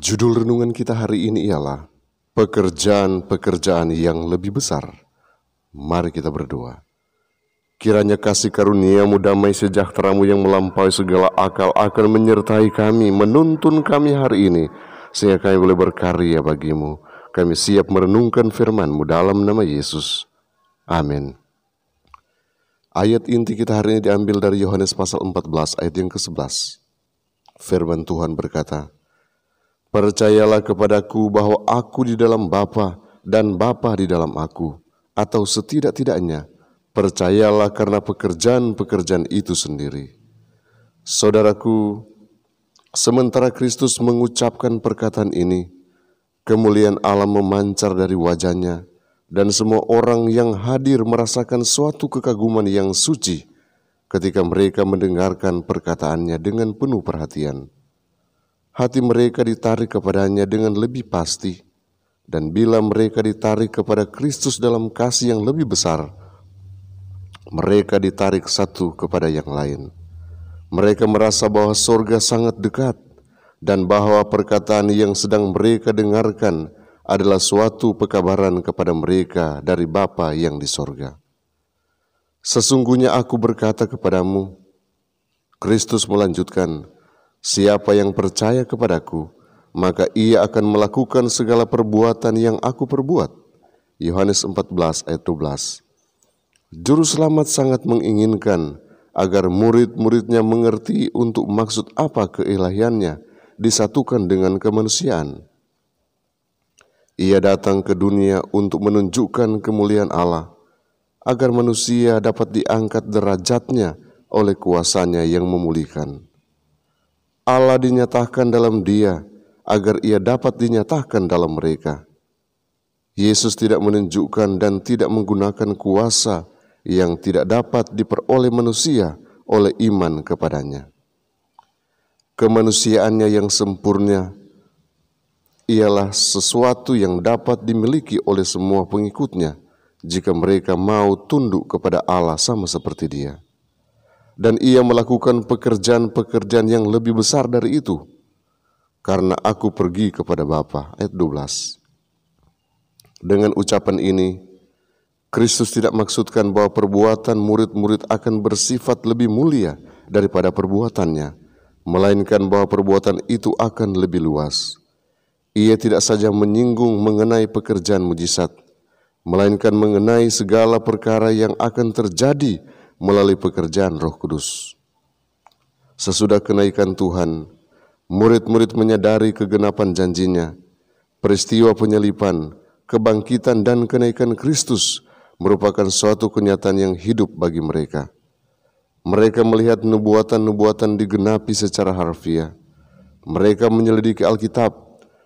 Judul renungan kita hari ini ialah pekerjaan-pekerjaan yang lebih besar. Mari kita berdoa. Kiranya kasih karuniamu damai sejahteramu yang melampaui segala akal akan menyertai kami, menuntun kami hari ini, sehingga kami boleh berkarya bagimu. Kami siap merenungkan firmanmu dalam nama Yesus. Amin. Ayat inti kita hari ini diambil dari Yohanes pasal 14 ayat yang ke-11. Firman Tuhan berkata, Percayalah kepadaku bahwa aku di dalam Bapa dan Bapa di dalam aku, atau setidak-tidaknya, percayalah karena pekerjaan-pekerjaan itu sendiri. Saudaraku, sementara Kristus mengucapkan perkataan ini, kemuliaan Allah memancar dari wajahnya, dan semua orang yang hadir merasakan suatu kekaguman yang suci ketika mereka mendengarkan perkataannya dengan penuh perhatian hati mereka ditarik kepadanya dengan lebih pasti. Dan bila mereka ditarik kepada Kristus dalam kasih yang lebih besar, mereka ditarik satu kepada yang lain. Mereka merasa bahwa sorga sangat dekat dan bahwa perkataan yang sedang mereka dengarkan adalah suatu pekabaran kepada mereka dari Bapa yang di sorga. Sesungguhnya aku berkata kepadamu, Kristus melanjutkan, Siapa yang percaya kepadaku, maka ia akan melakukan segala perbuatan yang aku perbuat. Yohanes 14 ayat 12. Juru selamat sangat menginginkan agar murid-muridnya mengerti untuk maksud apa keilahiannya disatukan dengan kemanusiaan. Ia datang ke dunia untuk menunjukkan kemuliaan Allah, agar manusia dapat diangkat derajatnya oleh kuasanya yang memulihkan. Allah dinyatakan dalam dia agar ia dapat dinyatakan dalam mereka. Yesus tidak menunjukkan dan tidak menggunakan kuasa yang tidak dapat diperoleh manusia oleh iman kepadanya. Kemanusiaannya yang sempurna ialah sesuatu yang dapat dimiliki oleh semua pengikutnya jika mereka mau tunduk kepada Allah sama seperti Dia dan ia melakukan pekerjaan-pekerjaan yang lebih besar dari itu karena aku pergi kepada Bapa ayat 12 dengan ucapan ini Kristus tidak maksudkan bahwa perbuatan murid-murid akan bersifat lebih mulia daripada perbuatannya melainkan bahwa perbuatan itu akan lebih luas ia tidak saja menyinggung mengenai pekerjaan mujizat melainkan mengenai segala perkara yang akan terjadi melalui pekerjaan Roh Kudus. Sesudah kenaikan Tuhan, murid-murid menyadari kegenapan janjinya. Peristiwa penyelipan, kebangkitan dan kenaikan Kristus merupakan suatu kenyataan yang hidup bagi mereka. Mereka melihat nubuatan-nubuatan digenapi secara harfiah. Mereka menyelidiki Alkitab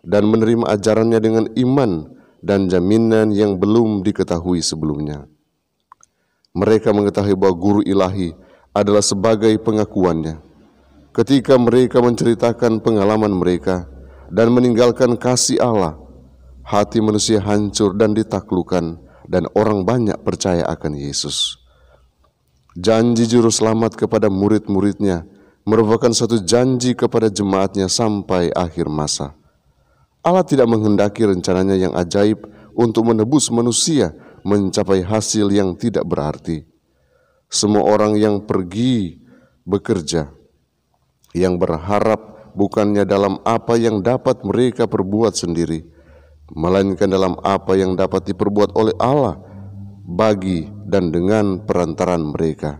dan menerima ajarannya dengan iman dan jaminan yang belum diketahui sebelumnya. Mereka mengetahui bahwa guru ilahi adalah sebagai pengakuannya. Ketika mereka menceritakan pengalaman mereka dan meninggalkan kasih Allah, hati manusia hancur dan ditaklukan dan orang banyak percaya akan Yesus. Janji juru selamat kepada murid-muridnya merupakan satu janji kepada jemaatnya sampai akhir masa. Allah tidak menghendaki rencananya yang ajaib untuk menebus manusia mencapai hasil yang tidak berarti. Semua orang yang pergi bekerja, yang berharap bukannya dalam apa yang dapat mereka perbuat sendiri, melainkan dalam apa yang dapat diperbuat oleh Allah bagi dan dengan perantaran mereka.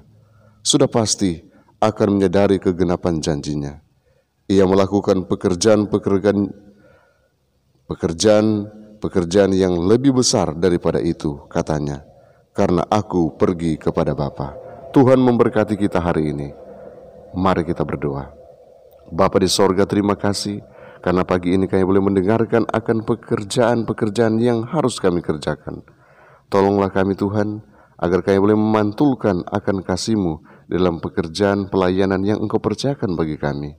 Sudah pasti akan menyadari kegenapan janjinya. Ia melakukan pekerjaan-pekerjaan pekerjaan, -pekerjaan, pekerjaan pekerjaan yang lebih besar daripada itu, katanya, karena aku pergi kepada Bapa. Tuhan memberkati kita hari ini. Mari kita berdoa. Bapa di sorga terima kasih karena pagi ini kami boleh mendengarkan akan pekerjaan-pekerjaan yang harus kami kerjakan. Tolonglah kami Tuhan agar kami boleh memantulkan akan kasih-Mu dalam pekerjaan pelayanan yang Engkau percayakan bagi kami.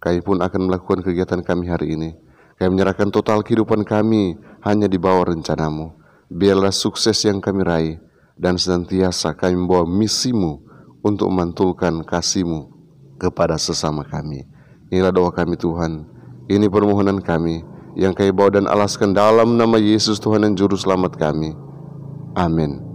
Kami pun akan melakukan kegiatan kami hari ini kami menyerahkan total kehidupan kami hanya di bawah rencanamu. Biarlah sukses yang kami raih dan senantiasa kami membawa misimu untuk memantulkan kasihmu kepada sesama kami. Inilah doa kami Tuhan. Ini permohonan kami yang kami bawa dan alaskan dalam nama Yesus Tuhan dan Juru Selamat kami. Amin.